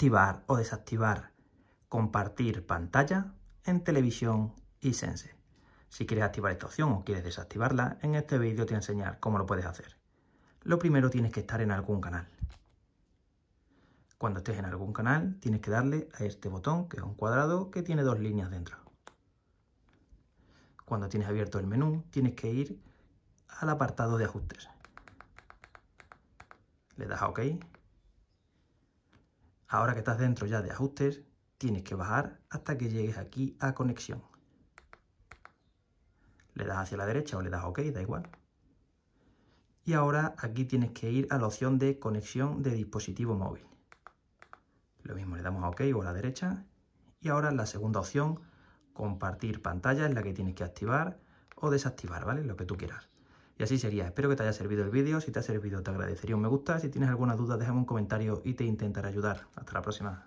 activar o desactivar compartir pantalla en televisión y Sense. Si quieres activar esta opción o quieres desactivarla, en este vídeo te voy a enseñar cómo lo puedes hacer. Lo primero tienes que estar en algún canal. Cuando estés en algún canal, tienes que darle a este botón, que es un cuadrado que tiene dos líneas dentro. Cuando tienes abierto el menú, tienes que ir al apartado de ajustes. Le das a OK Ahora que estás dentro ya de ajustes, tienes que bajar hasta que llegues aquí a conexión. Le das hacia la derecha o le das OK, da igual. Y ahora aquí tienes que ir a la opción de conexión de dispositivo móvil. Lo mismo, le damos a OK o a la derecha. Y ahora la segunda opción, compartir pantalla, es la que tienes que activar o desactivar, ¿vale? Lo que tú quieras. Y así sería. Espero que te haya servido el vídeo. Si te ha servido, te agradecería un me gusta. Si tienes alguna duda, déjame un comentario y te intentaré ayudar. Hasta la próxima.